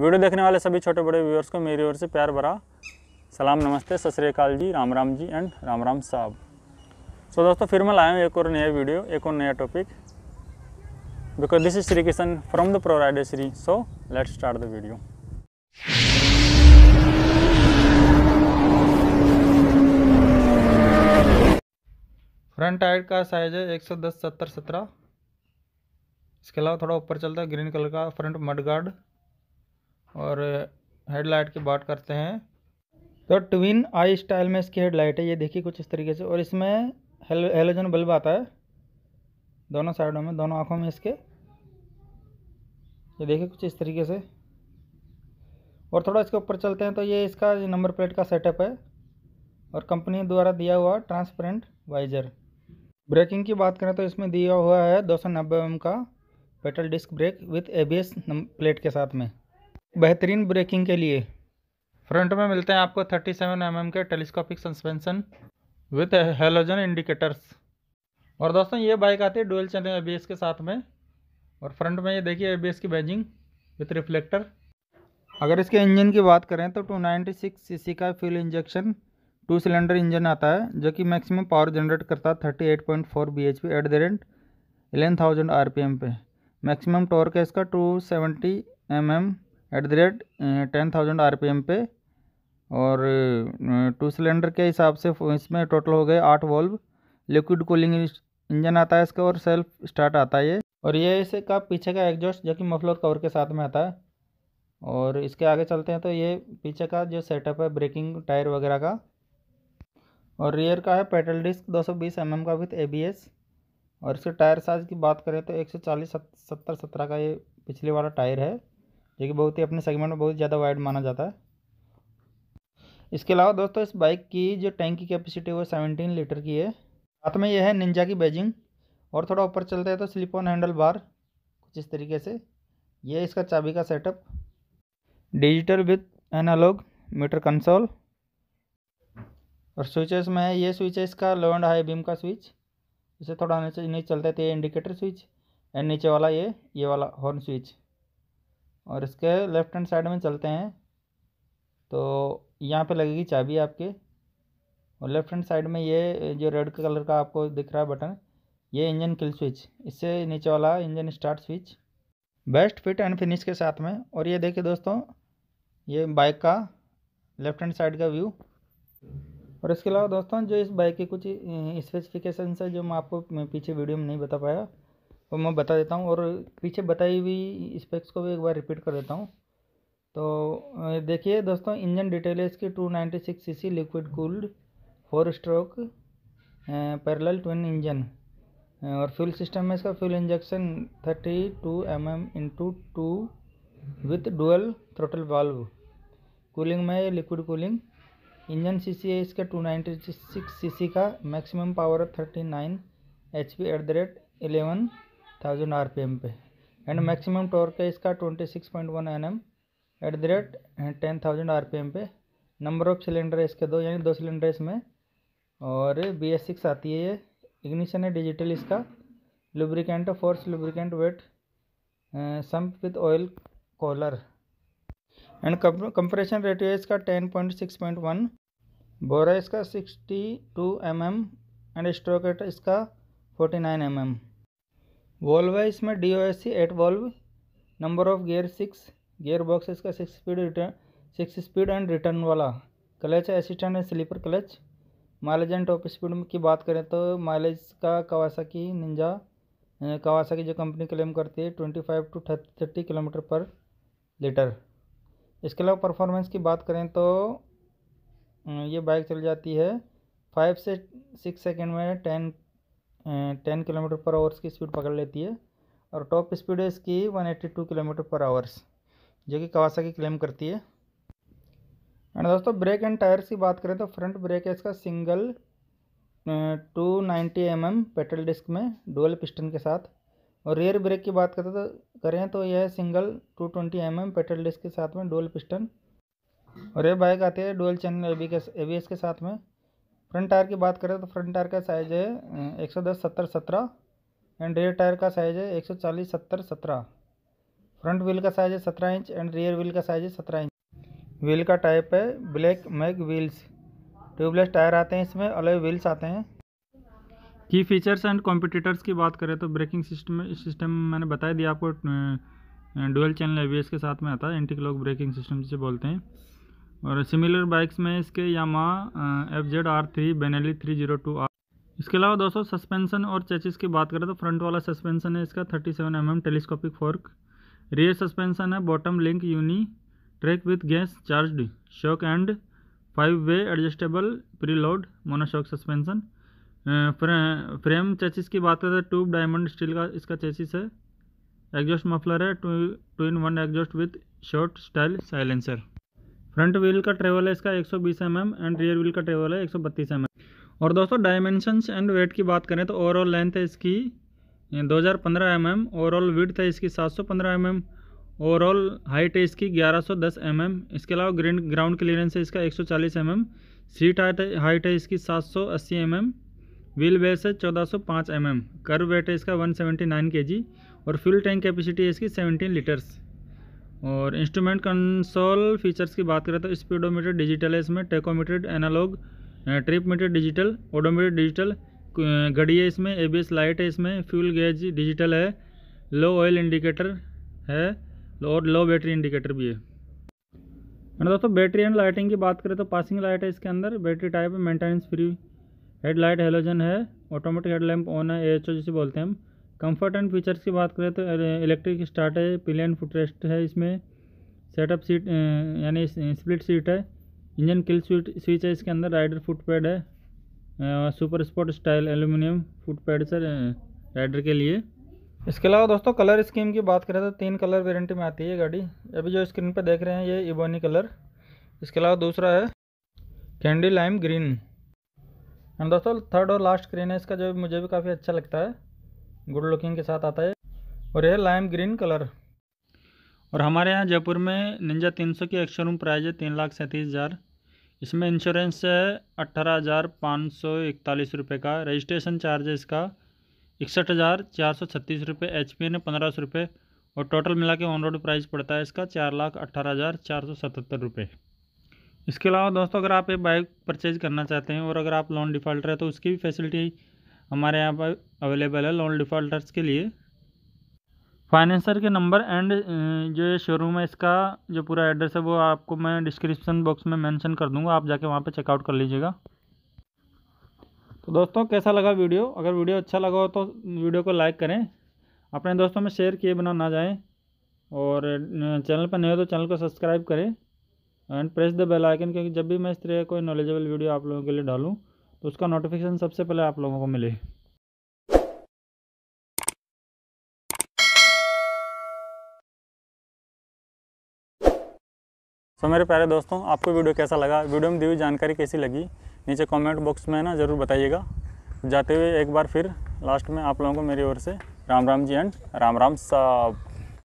video देखने वाले सभी छोटे बड़े व्यूअर्स को मेरी ओर से प्यार भरा सलाम नमस्ते सत श्रीकाल जी राम राम जी एंड राम राम साहब सो so, दोस्तों फिर मैं लाया हूँ एक और नया वीडियो एक और नया topic because this is Shri Kishan from the प्रोराइडे Shri so let start the video front tyre का साइज है एक सौ दस सत्तर सत्रह इसके अलावा थोड़ा ऊपर चलता है ग्रीन कलर का फ्रंट मड गार्ड और हेडलाइट की बात करते हैं तो ट्विन आई स्टाइल में इसकी हेडलाइट है ये देखिए कुछ इस तरीके से और इसमें हेलोजन बल्ब आता है दोनों साइडों में दोनों आँखों में इसके ये देखिए कुछ इस तरीके से और थोड़ा इसके ऊपर चलते हैं तो ये इसका नंबर प्लेट का सेटअप है और कंपनी द्वारा दिया हुआ ट्रांसपेरेंट वाइजर ब्रेकिंग की बात करें तो इसमें दिया हुआ है दो सौ का petal disc brake with ABS plate के साथ में बेहतरीन ब्रेकिंग के लिए फ्रंट में मिलते हैं आपको 37 सेवन mm के telescopic suspension with halogen indicators और दोस्तों ये बाइक आती है डोल चैनल ए के साथ में और फ्रंट में ये देखिए ए की बैजिंग विथ रिफ्लेक्टर अगर इसके इंजन की बात करें तो 296 सीसी का fuel injection two cylinder engine आता है जो कि मैक्सिमम पावर जनरेट करता है 38.4 bhp at the rate 11000 rpm पे मैक्सिमम टॉर्क है इसका M mm at the rate ten thousand R P M पे और टू सिलेंडर के हिसाब से इसमें टोटल हो गए आठ वॉल्व लिक्विड कूलिंग इंजन आता है इसका और सेल्फ स्टार्ट आता है ये और ये इसे का पीछे का एग्जॉस्ट जो कि मफलर कवर के साथ में आता है और इसके आगे चलते हैं तो ये पीछे का जो सेटअप है ब्रेकिंग टायर वगैरह का और रियर का है पेटल डिस्क 220 एम का विथ एबीएस और इसके टायर साइज़ की बात करें तो एक चालीस सत्तर सत्रह का ये पिछले वाला टायर है जो कि बहुत ही अपने सेगमेंट में बहुत ज़्यादा वाइड माना जाता है इसके अलावा दोस्तों इस बाइक की जो टैंक की कैपेसिटी है वो सेवनटीन लीटर की है साथ में यह है निंजा की बैजिंग और थोड़ा ऊपर चलते हैं तो स्लिप ऑन हैंडल बार कुछ इस तरीके से ये इसका चाबी का setup digital with analogue meter console और स्विचेस में ये स्विच है इसका लो एंड हाई बीम का स्विच इसे थोड़ा नीचे नीचे चलते थे इंडिकेटर स्विच एंड नीचे वाला ये ये वाला हॉर्न स्विच और इसके लेफ्ट हैंड साइड में चलते हैं तो यहाँ पे लगेगी चाबी आपके और लेफ्ट हैंड साइड में ये जो रेड कलर का आपको दिख रहा है बटन ये इंजन किल स्विच इससे नीचे वाला engine start switch best fit and finish के साथ में और ये देखिए दोस्तों ये बाइक का लेफ्ट हैंड साइड का व्यू और इसके अलावा दोस्तों जो इस बाइक की कुछ स्पेसिफिकेशन है जो मैं आपको पीछे वीडियो में नहीं बता पाया वो तो मैं बता देता हूँ और पीछे बताई हुई स्पेक्स को भी एक बार रिपीट कर देता हूँ तो देखिए दोस्तों इंजन डिटेल है इसकी two ninety six C C liquid cooled four stroke parallel twin engine और फ्यूल सिस्टम में इसका fuel injection thirty two M M into two with dual throttle valve cooling में लिक्विड कूलिंग इंजन सीसी है इसका 296 CC का maximum power thirty nine H P at the rate eleven thousand R P M पे and maximum torque है इसका twenty six point one N M eight the rate ten thousand R P M पे number of cylinder है इसके दो यानी दो cylinder इसमें और बी एस सिक्स आती है ये इग्निशन है डिजिटल इसका lubricant force lubricant wet sump with oil collar and compression ratio है इसका ten point six point one bore इसका sixty two M M and stroke इसका forty nine M M valve है इसमें D O S C eight valve number of gear six gearbox इसका six speed return six speed and return वाला clutch है assistant and slipper clutch mileage and top speed की बात करें तो mileage का कवासाकी निंजा कवासाकी जो company claim करती है twenty five to thirty kilometre per litre इसके अलावा परफॉर्मेंस की बात करें तो ये बाइक चल जाती है फाइव से सिक्स सेकेंड में ten ten kilometre per hours की स्पीड पकड़ लेती है और टॉप स्पीड है इसकी one eighty two kilometre per hours जो कि कवासाकी क्लेम करती है एंड दोस्तों ब्रेक एंड टायर्स की बात करें तो फ्रंट ब्रेक है इसका single two ninety M M petrol disc में डुअल पिस्टन के साथ और रेयर ब्रेक की बात करते तो करें तो यह single two twenty M M petrol disc के साथ में डुअल पिस्टन और यह बाइक आती है डुअल चैनल ए के ए के साथ में फ्रंट टायर की बात करें तो फ्रंट टायर का साइज़ है एक सौ दस सत्तर सत्रह एंड रेयर टायर का साइज़ है एक सौ चालीस सत्तर सत्रह फ्रंट व्हील का साइज़ है सत्रह इंच एंड रियर व्हील का साइज़ है सत्रह इंच व्हील का टाइप है black mag wheels tubeless tyre आते हैं इसमें अलग व्हील्स आते हैं की फीचर्स एंड कॉम्पिटिटर्स की बात करें तो ब्रेकिंग सिस्टम सिस्टम मैंने बताया दिया आपको डुअल चैनल एवीएस के साथ में आता है एंटी क्लॉक ब्रेकिंग सिस्टम जिसे बोलते हैं और सिमिलर बाइक्स में इसके Yamaha F Z R three Benelli three zero two R इसके अलावा दोस्तों सस्पेंसन और चेचिस की बात करें तो फ्रंट वाला सस्पेंसन है इसका thirty seven M M telescopic fork rear suspension है bottom link uni track with gas charged shock and five way adjustable preload monoshock suspension frame chassis की बात करें तो ट्यूब डायमंड स्टील का इसका चेचिस है एग्जॉस्ट मफलर है two in one exhaust with short style silencer front wheel का travel है इसका 120 mm एंड रियर व्हील का ट्रेवल है 132 mm और दोस्तों डायमेंशंस एंड वेट की बात करें तो ओवरऑल लेंथ है इसकी 2015 हज़ार एम ओवरऑल विड्थ है इसकी 715 एम ओवरऑल हाइट है इसकी 1110 mm, इसके अलावा ग्रीन ग्राउंड क्लियरेंस है इसका 140 mm, सीट हाइट हाइट है इसकी 780 एम व्हील बेस है एम एम कर्व वेट है इसका 179 kg और फ्यूल टैंक कैपेसिटी है इसकी सेवनटीन लीटर्स और इंस्ट्रूमेंट कंसोल फीचर्स की बात करें तो स्पीडोमीटर डिजिटल है इसमें tachometer analogue trip meter digital odometer digital घड़ी है इसमें एबीएस लाइट है इसमें फ्यूल गेज डिजिटल है लो ऑयल इंडिकेटर है और लो बैटरी इंडिकेटर भी है मैंने दोस्तों बैटरी एंड लाइटिंग की बात करें तो पासिंग लाइट है इसके अंदर बैटरी टाइप है मेंटेनेंस फ्री हेडलाइट हेलोजन है ऑटोमेटिक हेडलैम्प ऑन है ए जैसे बोलते हैं हम कंफर्ट एंड फीचर्स की बात करें तो इलेक्ट्रिक स्टार्ट है पिलियन फुटरेस्ट है इसमें सेटअप सीट यानी स्प्लिट सीट है इंजन किल स्विट स्विच है इसके अंदर राइडर फुट पैड है super sport style aluminium foot pad sir rider के लिए इसके अलावा दोस्तों कलर स्कीम की बात करें तो तीन कलर वारंटी में आती है गाड़ी अभी जो स्क्रीन पर देख रहे हैं ये इबोनी कलर इसके अलावा दूसरा है कैंडी लाइम ग्रीन एंड दोस्तों थर्ड और लास्ट स्क्रीन है इसका जो मुझे भी काफ़ी अच्छा लगता है गुड लुकिंग के साथ आता है और यह लाइम ग्रीन कलर और हमारे यहाँ जयपुर में निंजा 300 की एक शोरूम प्राइज है तीन लाख सैंतीस हज़ार इसमें इंश्योरेंस है अट्ठारह हज़ार पाँच सौ इकतालीस रुपये का रजिस्ट्रेशन चार्ज है इसका इकसठ हज़ार चार सौ छत्तीस रुपये एच पी ने पंद्रह सौ रुपये और टोटल मिला के ऑन रोड प्राइस पड़ता है इसका चार लाख अट्ठारह हज़ार चार सौ सतहत्तर रुपये इसके अलावा दोस्तों अगर आप ये बाइक परचेज़ करना चाहते हैं और अगर आप लोन डिफ़ॉल्टर है तो उसकी भी फैसिलिटी हमारे यहाँ पर अवेलेबल है लोन डिफ़ॉल्टर्स के लिए फाइनेंसर के नंबर एंड जो ये शोरूम है इसका जो पूरा एड्रेस है वो आपको मैं डिस्क्रिप्शन बॉक्स में मेंशन कर दूंगा आप जाके वहाँ पे चेकआउट कर लीजिएगा तो दोस्तों कैसा लगा वीडियो अगर वीडियो अच्छा लगा हो तो वीडियो को लाइक करें अपने दोस्तों में शेयर किए बिना ना जाएँ और चैनल पर नहीं हो तो चैनल को सब्सक्राइब करें and press the bell icon क्योंकि जब भी मैं इस तरह कोई नॉलेजेबल वीडियो आप लोगों के लिए डालूँ तो उसका नोटिफिकेशन सबसे पहले आप लोगों को मिले तो मेरे प्यारे दोस्तों आपको वीडियो कैसा लगा वीडियो में दी हुई जानकारी कैसी लगी नीचे कमेंट बॉक्स में ना ज़रूर बताइएगा जाते हुए एक बार फिर लास्ट में आप लोगों को मेरी ओर से राम राम जी एंड राम राम साहब